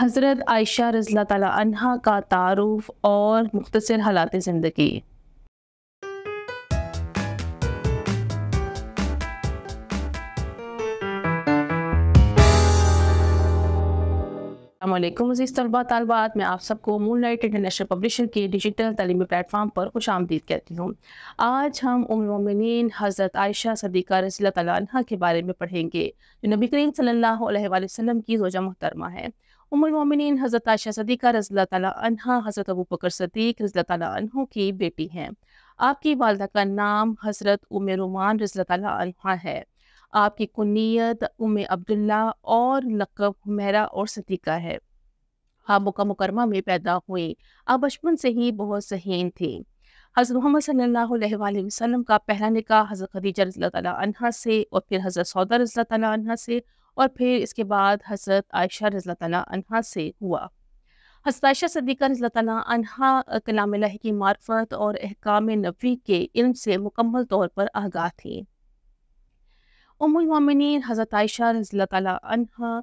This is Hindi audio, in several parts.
हज़रत आयशा रज़ी अनहा का तारुफ और मुख्तर हालात ज़िंदगी अल्लाम अजीज़ तलबा तलबात मैं आप सबको मून लाइट इंटरनेशनल पब्लिशर के डिजिटल तलीमी प्लेटफार्म पर खुश आमदीद कहती हूँ आज हम उमिन हज़रत आयशा सदीक़ा रसील तह के बारे में पढ़ेंगे जो नबी करीम सल्ला वसम की रोजा मुहतरमा है उमिन हज़रत आयशा सदीक़ा रजील तह हज़रत अबू बकर सदीक रजील तह की बेटी हैं आपकी वालदा का नाम हज़रत उमरुमान रुमान रजील है आपकी कुन्नीत उम अब्दुल्ला और लकब हुमेरा और सतीका है आप हाँ, मुका मुकरमा में पैदा हुए आप बचपन से ही बहुत सहीन थे हज़रत मोहम्मद सल्ला वसलम का पहला निकाह हज़रत खदीजा रज़ी तन से और फिर हज़रत सौदा रज़ी तह से और फिर इसके बाद हज़रत आयशा रज़ी तह से हुआ हज़रत आयशा सदीक़ा रज़ी तह कलाम की मार्फत और अहकाम नबी के इल्म से मुकम्मल तौर पर आगाह थी उमिन हज़रत आयशा रज़ी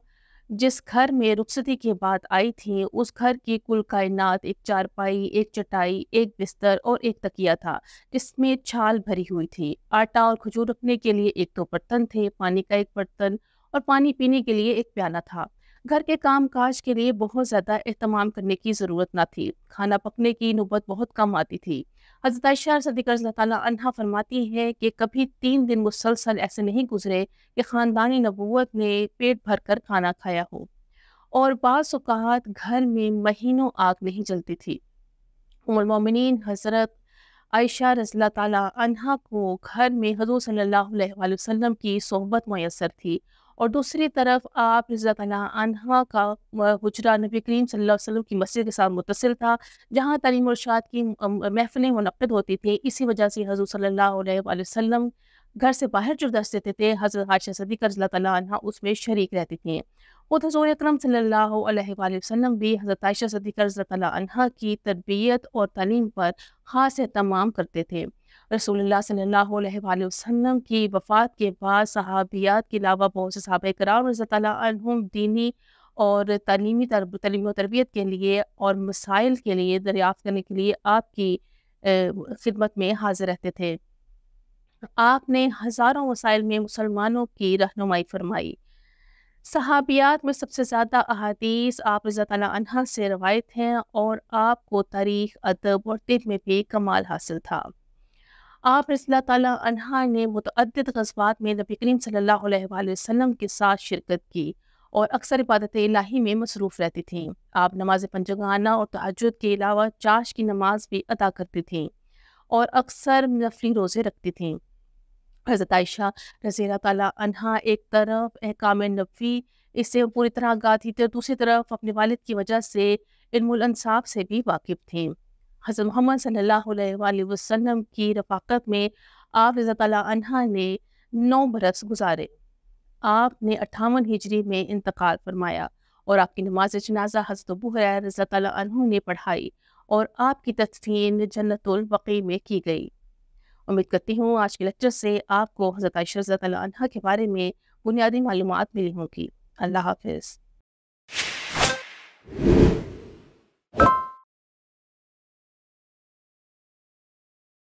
जिस घर में रुखसती के बाद आई थी उस घर की कुल कायनात एक चारपाई एक चटाई एक बिस्तर और एक तकिया था जिसमें छाल भरी हुई थी आटा और खजूर रखने के लिए एक दो बर्तन थे पानी का एक बर्तन और पानी पीने के लिए एक प्याला था घर के काम काज के लिए बहुत ज़्यादा अहतमाम करने की ज़रूरत ना थी खाना पकने की नौबत बहुत कम आती थी हज़रत आयशा फरमाती है कि कभी तीन दिन मुसलसल ऐसे नहीं गुजरे कि ख़ानदानी नबूत ने पेट भर कर खाना खाया हो और बात घर में महीनों आग नहीं जलती थी उमर मोमिन हज़रत आयशा रजला तला को घर में हजूर सल्ला अलैहि की सोहबत मैसर थी और दूसरी तरफ आप रज़ा का हजरा नबी करीम सल्लल्लाहु अलैहि वसल्लम की मस्जिद के साथ मुतसिल था जहाँ तलीम इरशाद की महफिलें मुनद होती थी इसी वजह से हजूर सल्ला वसम घर से बाहर जो दस देते थे हज़रत हाशा सदीक रज़ी तह उसमें शरीक रहती थी खुद हजूर अक्रम सल्लाम भी हज़रत आयशा सदीक रज़ी तह की तरबियत और तलीम पर खास तमाम करते थे रसूलुल्लाह सल्लल्लाहु की वफ़ात के बाद सहाबियात के अलावा बहुत से सहाब कराम रज़ी दीनी और तलीमी तलीम तरबियत के लिए और मसाइल के लिए दरियाफ़त करने के लिए आपकी खिदमत में हाजिर रहते थे आपने हज़ारों वसाइल में मुसलमानों की रहनुमाई फरमाई सहाबियात में सबसे ज़्यादा अहादीस आप रज़ा से रवायत हैं और आपको तारीख अदब और तिब में भी कमाल हासिल था आप रसील्ला ने मतद गजबात में नबी करीम सल्ला वसम के साथ शिरकत की और अक्सर इबादत इलाही में मसरूफ़ रहती थी आप नमाज पंजगाना और तहजद के अलावा चाश की नमाज भी अदा करती थी और अक्सर नफली रोज़े रखती थी हज़रत आयशा रजील तहा एक तरफ अहकाम नबी इससे पूरी तरह आगाह थी और तो दूसरी तरफ अपने वालद की वजह से इल्मुल से भी वाकिफ़ थी हज़र मोहम्मद सल्ला वसम की रफाकत में आप रज़ा ने नौ बरस गुजारे आपने अट्ठावन हिजरी में इंतकाल फरमाया और आपकी नमाज जनाजा हजरत अबू रज़ा ने पढ़ाई और आपकी तदफीन जन्नतुलवक़ी में की गई उम्मीद करती हूँ आज के लेक्चर से आपको हज़रत आयशा रज़ा के बारे में बुनियादी मालूम मिली होंगी अल्लाह हाफिज़